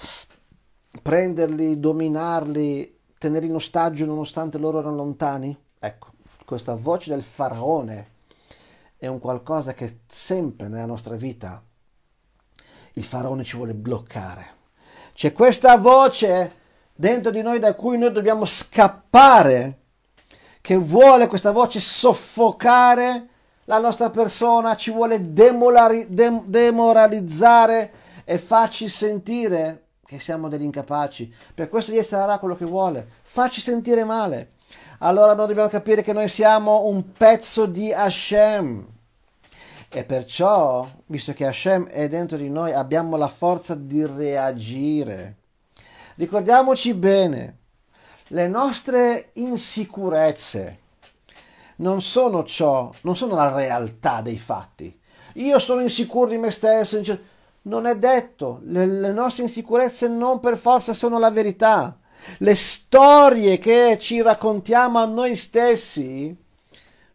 prenderli, dominarli, tenerli in ostaggio nonostante loro erano lontani? Ecco, questa voce del faraone è un qualcosa che sempre nella nostra vita il faraone ci vuole bloccare. C'è questa voce dentro di noi da cui noi dobbiamo scappare, che vuole questa voce soffocare la nostra persona, ci vuole demoralizzare e farci sentire che siamo degli incapaci. Per questo gli sarà quello che vuole, farci sentire male allora noi dobbiamo capire che noi siamo un pezzo di Hashem. E perciò, visto che Hashem è dentro di noi, abbiamo la forza di reagire. Ricordiamoci bene, le nostre insicurezze non sono ciò, non sono la realtà dei fatti. Io sono insicuro di me stesso, non è detto, le, le nostre insicurezze non per forza sono la verità le storie che ci raccontiamo a noi stessi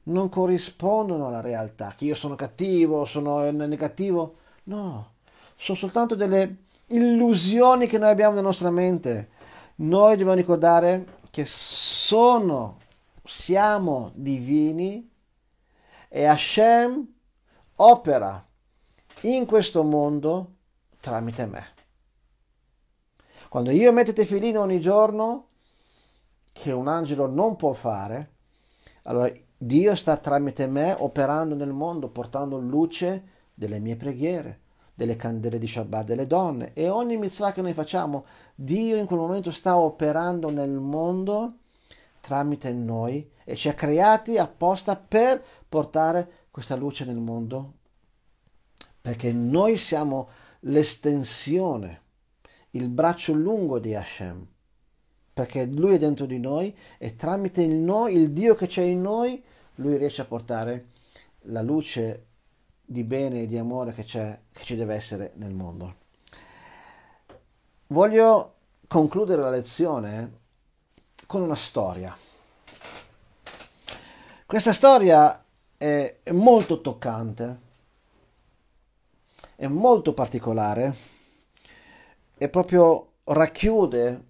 non corrispondono alla realtà, che io sono cattivo, sono negativo, no, sono soltanto delle illusioni che noi abbiamo nella nostra mente. Noi dobbiamo ricordare che sono, siamo divini e Hashem opera in questo mondo tramite me. Quando io metto tefilino ogni giorno, che un angelo non può fare, allora Dio sta tramite me operando nel mondo, portando luce delle mie preghiere, delle candele di Shabbat delle donne e ogni mitzvah che noi facciamo, Dio in quel momento sta operando nel mondo tramite noi e ci ha creati apposta per portare questa luce nel mondo, perché noi siamo l'estensione il braccio lungo di Hashem, perché Lui è dentro di noi e tramite il noi, il Dio che c'è in noi, Lui riesce a portare la luce di bene e di amore che, c'è, che ci deve essere nel mondo. Voglio concludere la lezione con una storia. Questa storia è, è molto toccante, è molto particolare e proprio racchiude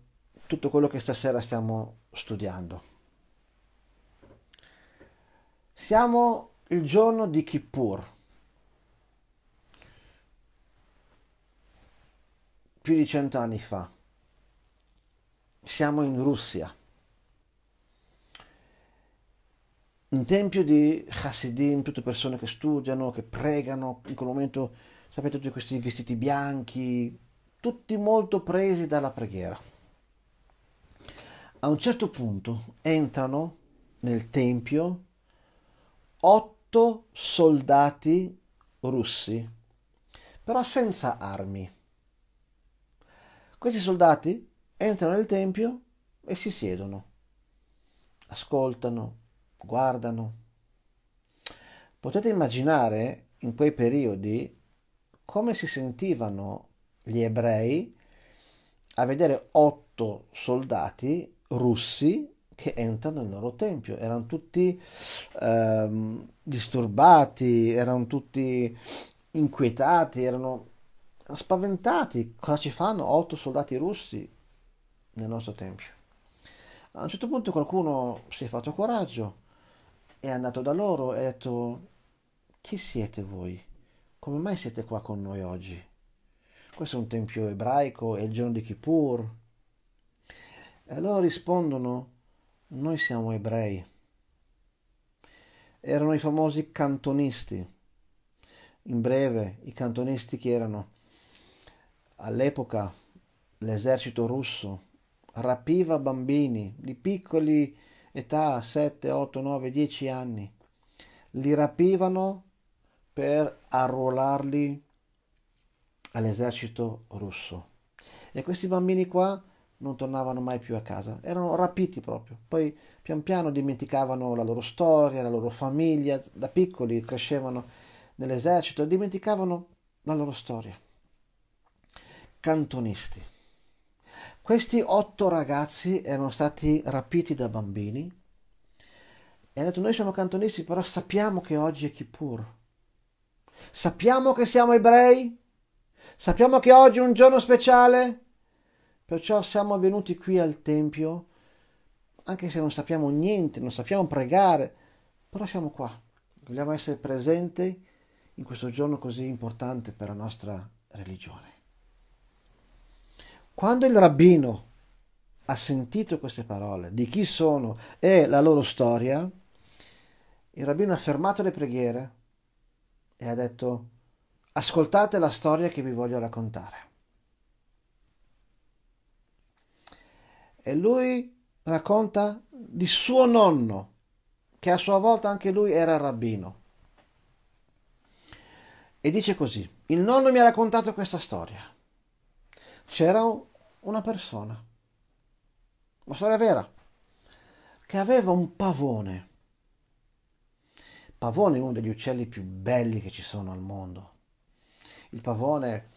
tutto quello che stasera stiamo studiando. Siamo il giorno di Kippur. Più di cento anni fa. Siamo in Russia. un tempio di Hasidim, tutte persone che studiano, che pregano, in quel momento, sapete, tutti questi vestiti bianchi, tutti molto presi dalla preghiera. A un certo punto entrano nel tempio otto soldati russi, però senza armi. Questi soldati entrano nel tempio e si siedono, ascoltano, guardano. Potete immaginare in quei periodi come si sentivano gli ebrei a vedere otto soldati russi che entrano nel loro tempio. Erano tutti ehm, disturbati, erano tutti inquietati, erano spaventati. Cosa ci fanno otto soldati russi nel nostro tempio? A un certo punto qualcuno si è fatto coraggio, è andato da loro e ha detto, chi siete voi? Come mai siete qua con noi oggi? questo è un tempio ebraico, è il giorno di Kippur. E loro rispondono, noi siamo ebrei. Erano i famosi cantonisti. In breve, i cantonisti che erano all'epoca l'esercito russo rapiva bambini di piccoli età 7, 8, 9, 10 anni. Li rapivano per arruolarli all'esercito russo. E questi bambini qua non tornavano mai più a casa, erano rapiti proprio. Poi pian piano dimenticavano la loro storia, la loro famiglia, da piccoli crescevano nell'esercito, e dimenticavano la loro storia. Cantonisti. Questi otto ragazzi erano stati rapiti da bambini e hanno detto noi siamo cantonisti però sappiamo che oggi è Kippur. Sappiamo che siamo ebrei, Sappiamo che oggi è un giorno speciale, perciò siamo venuti qui al Tempio, anche se non sappiamo niente, non sappiamo pregare, però siamo qua, vogliamo essere presenti in questo giorno così importante per la nostra religione. Quando il rabbino ha sentito queste parole di chi sono e la loro storia, il rabbino ha fermato le preghiere e ha detto Ascoltate la storia che vi voglio raccontare. E lui racconta di suo nonno, che a sua volta anche lui era rabbino. E dice così, il nonno mi ha raccontato questa storia. C'era una persona, una storia vera, che aveva un pavone. Pavone è uno degli uccelli più belli che ci sono al mondo il pavone,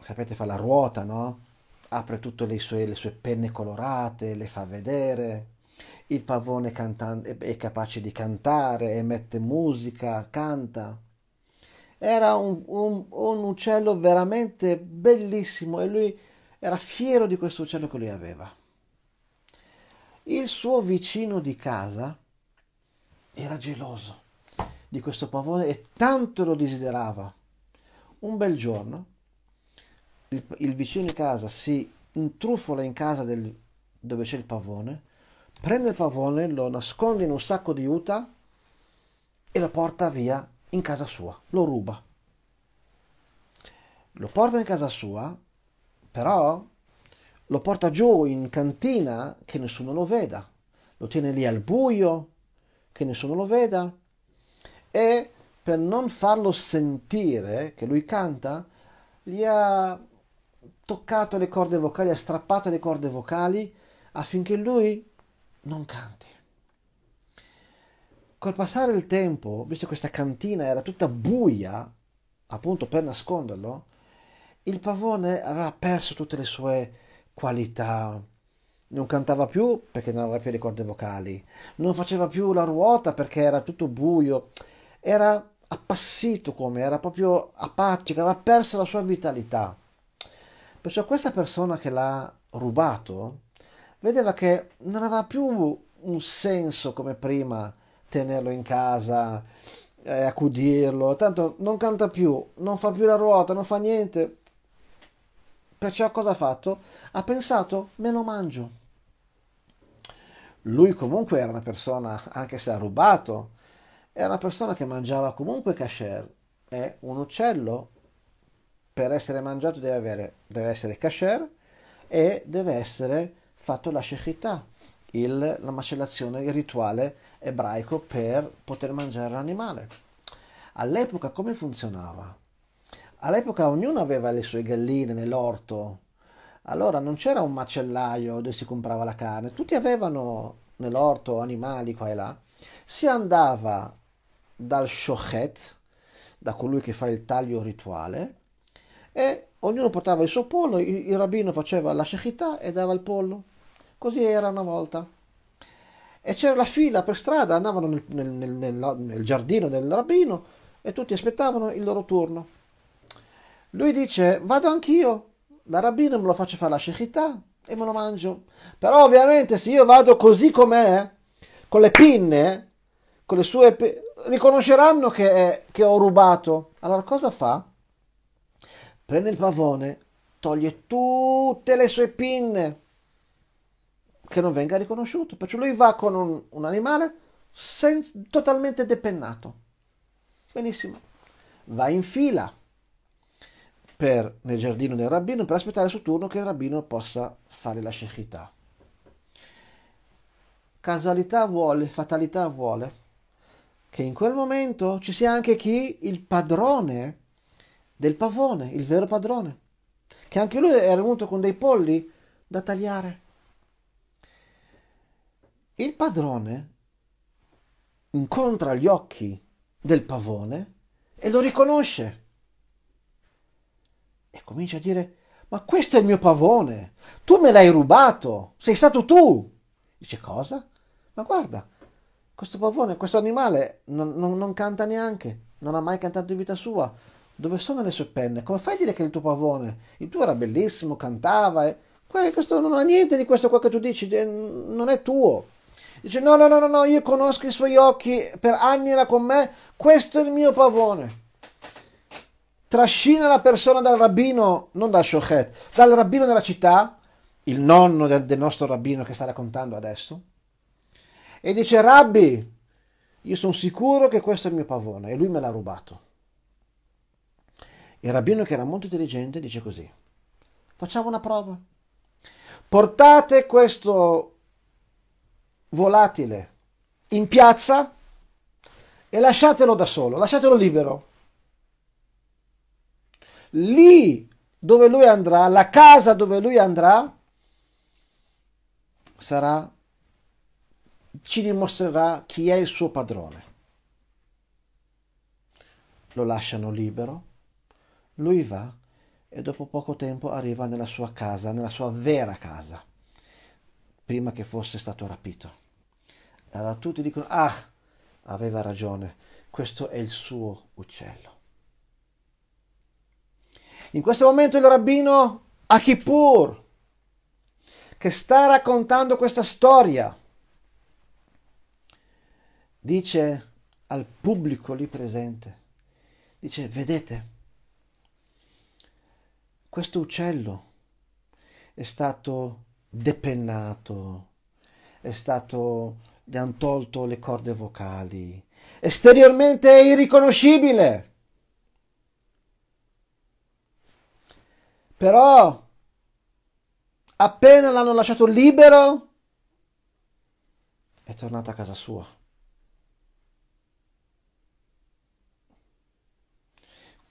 sapete, fa la ruota, no? Apre tutte le sue, le sue penne colorate, le fa vedere. Il pavone canta, è capace di cantare, emette musica, canta. Era un, un, un uccello veramente bellissimo e lui era fiero di questo uccello che lui aveva. Il suo vicino di casa era geloso di questo pavone e tanto lo desiderava un bel giorno il, il vicino di casa si intrufola in casa del, dove c'è il pavone, prende il pavone, lo nasconde in un sacco di juta e lo porta via in casa sua, lo ruba. Lo porta in casa sua, però lo porta giù in cantina che nessuno lo veda, lo tiene lì al buio che nessuno lo veda e per non farlo sentire che lui canta, gli ha toccato le corde vocali, ha strappato le corde vocali affinché lui non canti. Col passare del tempo, visto che questa cantina era tutta buia, appunto per nasconderlo, il pavone aveva perso tutte le sue qualità. Non cantava più perché non aveva più le corde vocali, non faceva più la ruota perché era tutto buio, era appassito come, era proprio apatico, aveva perso la sua vitalità. Perciò questa persona che l'ha rubato vedeva che non aveva più un senso come prima tenerlo in casa, eh, accudirlo, tanto non canta più, non fa più la ruota, non fa niente. Perciò cosa ha fatto? Ha pensato me lo mangio. Lui comunque era una persona, anche se ha rubato, era una persona che mangiava comunque kasher, è un uccello, per essere mangiato deve, avere, deve essere kasher e deve essere fatto la shechità, il, la macellazione, il rituale ebraico per poter mangiare l'animale. All'epoca come funzionava? All'epoca ognuno aveva le sue galline nell'orto, allora non c'era un macellaio dove si comprava la carne, tutti avevano nell'orto animali qua e là. Si andava dal shochet, da colui che fa il taglio rituale, e ognuno portava il suo pollo, il, rabbino faceva la shechità e dava il pollo. Così era una volta. E c'era la fila per strada, andavano nel, nel, nel, nel giardino del rabbino e tutti aspettavano il loro turno. Lui dice, vado anch'io, la rabbina me lo faccio fare la shechità e me lo mangio. Però ovviamente se io vado così com'è, con le pinne, con le sue... Pe- riconosceranno che, è, che ho rubato. Allora cosa fa? Prende il pavone, toglie tutte le sue pinne che non venga riconosciuto. Perciò lui va con un, un animale senz, totalmente depennato. Benissimo. Va in fila per, nel giardino del rabbino per aspettare il suo turno che il rabbino possa fare la shechità. Casualità vuole, fatalità vuole che in quel momento ci sia anche chi, il padrone del pavone, il vero padrone, che anche lui era venuto con dei polli da tagliare. Il padrone incontra gli occhi del pavone e lo riconosce e comincia a dire ma questo è il mio pavone tu me l'hai rubato sei stato tu dice cosa ma guarda questo pavone, questo animale non, non, non canta neanche, non ha mai cantato in vita sua. Dove sono le sue penne? Come fai a dire che è il tuo pavone? Il tuo era bellissimo, cantava. E... Questo non ha niente di questo qua che tu dici, non è tuo. Dice: No, no, no, no, no, io conosco i suoi occhi, per anni era con me, questo è il mio pavone. Trascina la persona dal rabbino, non dal shochet, dal rabbino della città, il nonno del, del nostro rabbino che sta raccontando adesso, e dice Rabbi, io sono sicuro che questo è il mio pavone e lui me l'ha rubato. Il rabbino che era molto intelligente dice così, facciamo una prova. Portate questo volatile in piazza e lasciatelo da solo, lasciatelo libero. Lì dove lui andrà, la casa dove lui andrà, sarà ci dimostrerà chi è il suo padrone. Lo lasciano libero, lui va e dopo poco tempo arriva nella sua casa, nella sua vera casa, prima che fosse stato rapito. Allora tutti dicono, ah, aveva ragione, questo è il suo uccello. In questo momento il rabbino Akipur, che sta raccontando questa storia, dice al pubblico lì presente, dice, vedete, questo uccello è stato depennato, è stato, gli hanno tolto le corde vocali, esteriormente è irriconoscibile. Però, appena l'hanno lasciato libero, è tornato a casa sua.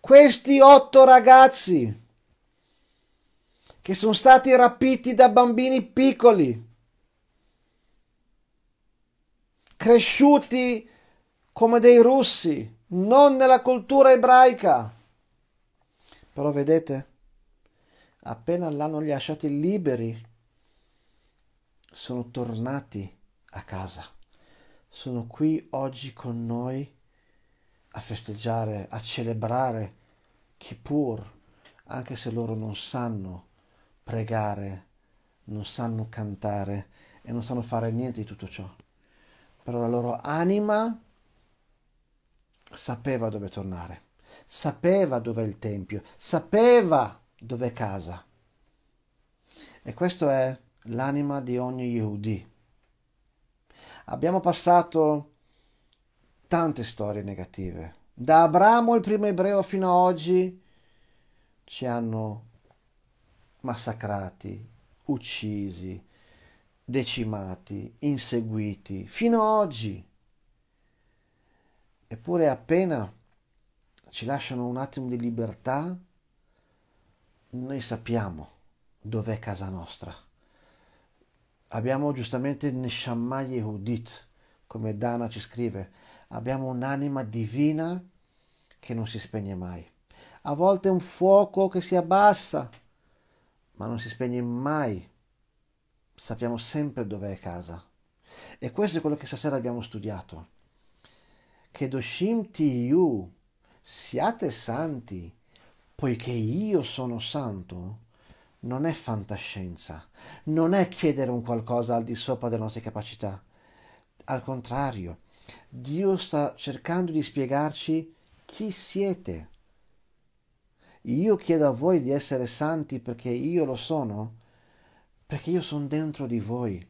questi otto ragazzi che sono stati rapiti da bambini piccoli, cresciuti come dei russi, non nella cultura ebraica. Però vedete, appena l'hanno lasciati liberi, sono tornati a casa. Sono qui oggi con noi a festeggiare, a celebrare Kippur, anche se loro non sanno pregare, non sanno cantare e non sanno fare niente di tutto ciò. Però la loro anima sapeva dove tornare, sapeva dove è il Tempio, sapeva dove è casa. E questa è l'anima di ogni Yehudi. Abbiamo passato tante storie negative. Da Abramo, il primo ebreo, fino ad oggi ci hanno massacrati, uccisi, decimati, inseguiti, fino ad oggi. Eppure appena ci lasciano un attimo di libertà, noi sappiamo dov'è casa nostra. Abbiamo giustamente Neshamah Yehudit, come Dana ci scrive, abbiamo un'anima divina che non si spegne mai. A volte un fuoco che si abbassa, ma non si spegne mai. Sappiamo sempre dove dov'è casa. E questo è quello che stasera abbiamo studiato. Kedoshim Tiyu, siate santi, poiché io sono santo, non è fantascienza, non è chiedere un qualcosa al di sopra delle nostre capacità. Al contrario, Dio sta cercando di spiegarci chi siete. Io chiedo a voi di essere santi perché io lo sono, perché io sono dentro di voi,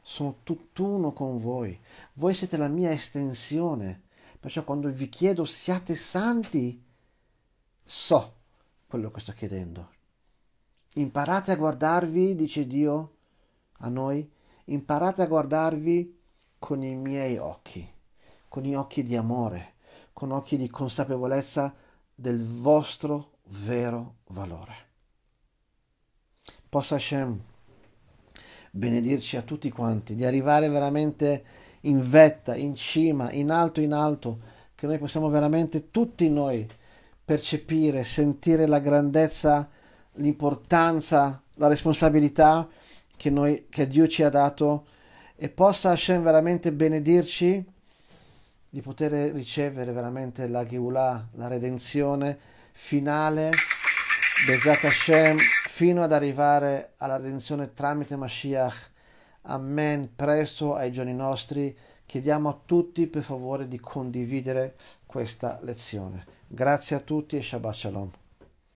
sono tutt'uno con voi, voi siete la mia estensione, perciò quando vi chiedo siate santi, so quello che sto chiedendo. Imparate a guardarvi, dice Dio a noi, imparate a guardarvi con i miei occhi, con gli occhi di amore, con occhi di consapevolezza del vostro vero valore. Possa Hashem benedirci a tutti quanti di arrivare veramente in vetta, in cima, in alto, in alto, che noi possiamo veramente tutti noi percepire, sentire la grandezza, l'importanza, la responsabilità che, noi, che Dio ci ha dato e possa Hashem veramente benedirci di poter ricevere veramente la Geulah, la redenzione finale, Bezat Hashem, fino ad arrivare alla redenzione tramite Mashiach. Amen, presto ai giorni nostri. Chiediamo a tutti per favore di condividere questa lezione. Grazie a tutti e Shabbat Shalom.